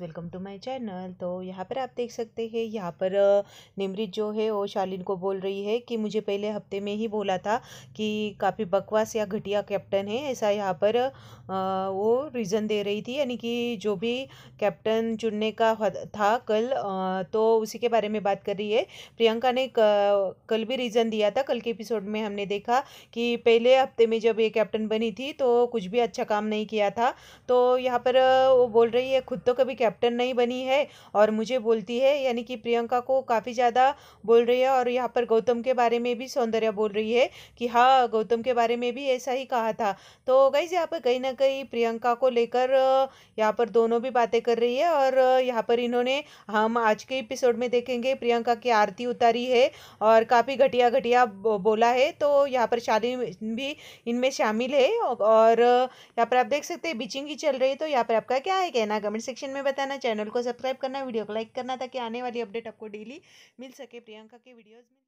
welcome to my channel तो यहाँ पर आप देख सकते हैं यहाँ पर निमृत जो है वो शालिन को बोल रही है कि मुझे पहले हफ्ते में ही बोला था कि काफ़ी बकवास या घटिया कैप्टन है ऐसा यहाँ पर वो रीज़न दे रही थी यानी कि जो भी कैप्टन चुनने का था कल तो उसी के बारे में बात कर रही है प्रियंका ने कल भी रीज़न दिया था कल के एपिसोड में हमने देखा कि पहले हफ्ते में जब ये कैप्टन बनी थी तो कुछ भी अच्छा काम नहीं किया था तो यहाँ पर वो बोल रही है खुद तो कभी कैप्टन नहीं बनी है और मुझे बोलती है यानी कि प्रियंका को काफ़ी ज़्यादा बोल रही है और यहाँ पर गौतम के बारे में भी सौंदर्या बोल रही है कि हाँ गौतम के बारे में भी ऐसा ही कहा था तो गई यहाँ पर कहीं ना कहीं प्रियंका को लेकर यहाँ पर दोनों भी बातें कर रही है और यहाँ पर इन्होंने हम आज के एपिसोड में देखेंगे प्रियंका की आरती उतारी है और काफ़ी घटिया घटिया बोला है तो यहाँ पर शालिनी भी इनमें शामिल है और यहाँ पर आप देख सकते हैं बिचिंग ही चल रही है तो यहाँ पर आपका क्या है कहना कमेंट सेक्शन में बता बताना चैनल को सब्सक्राइब करना वीडियो को लाइक करना ताकि आने वाली अपडेट आपको डेली मिल सके प्रियंका के वीडियोज़ में